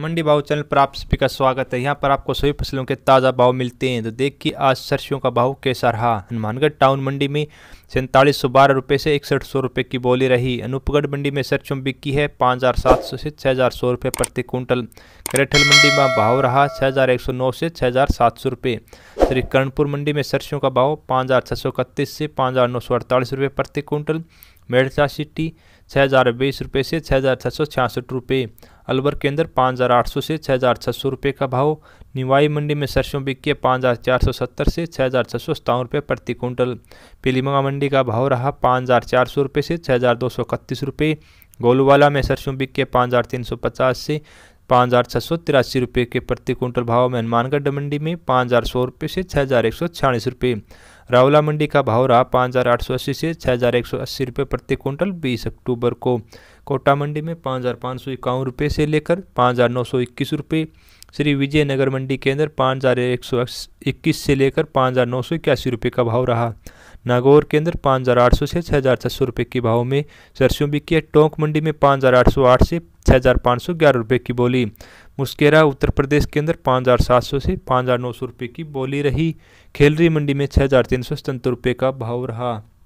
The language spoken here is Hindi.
मंडी भाव चैनल पर आप सभी का स्वागत है यहाँ पर आपको सभी फसलों के ताज़ा भाव मिलते हैं तो देखिए आज सरसों का भाव कैसा रहा हनुमानगढ़ टाउन मंडी में सैंतालीस सौ बारह रुपये से इकसठ सौ रुपये की बोली रही अनूपगढ़ मंडी में सरसों बिकी है पाँच हज़ार सात सौ से छः हज़ार सौ रुपये प्रति कुंटल करेठल मंडी में भाव रहा छः हज़ार एक सौ नौ से छः हज़ार सात सौ रुपये श्री कर्णपुर मंडी में सरसों का भाव पाँच हज़ार छः सौ इकतीस से पाँच हज़ार नौ सौ अड़तालीस रुपये प्रति कुंटल मेडसा सिटी छः हज़ार बीस रुपये से छः हज़ार छः सौ छियासठ रुपये अलवर के अंदर पाँच हज़ार आठ सौ से छः हज़ार छः सौ रुपये का भाव निवाई मंडी में सरसों बिके पाँच हज़ार चार सौ सत्तर से छः हज़ार छः सौ सत्तावन रुपये प्रति कुंटल पीलीमंगा मंडी का भाव रहा पाँच हज़ार चार सौ रुपये से छः हज़ार दो सौ इकतीस रुपये गोलूवाला में सरसों बिके पाँच हज़ार तीन सौ पचास से पाँच हज़ार छः सौ तिरासी रुपये के प्रति क्विंटल भाव मेहमानगढ़ मंडी में पाँच हज़ार सौ रुपये से छः हज़ार एक सौ छियालीस रुपये रावला मंडी का भाव रहा पाँच हज़ार आठ सौ अस्सी से छः हज़ार एक सौ अस्सी रुपये प्रति क्विंटल बीस अक्टूबर को कोटा मंडी में पाँच हज़ार पाँच सौ इक्यावन रुपये से लेकर पाँच हज़ार नौ सौ इक्कीस रुपये श्री विजयनगर मंडी के अंदर पाँच हज़ार एक सौ इक्कीस से लेकर पाँच हज़ार नौ सौ इक्यासी रुपये का भाव रहा नागौर के अंदर पाँच हज़ार आठ सौ से छः हज़ार छः सौ रुपये के भाव में सरसों बिकी है टोंक मंडी में पाँच हज़ार आठ सौ आठ से छः हज़ार पाँच सौ ग्यारह रुपये की बोली मुस्केरा उत्तर प्रदेश के अंदर पाँच हज़ार सात सौ से पाँच हज़ार नौ सौ रुपये की बोली रही खेलरी मंडी में छः हज़ार तीन सौ सतहत्तर रुपये का भाव रहा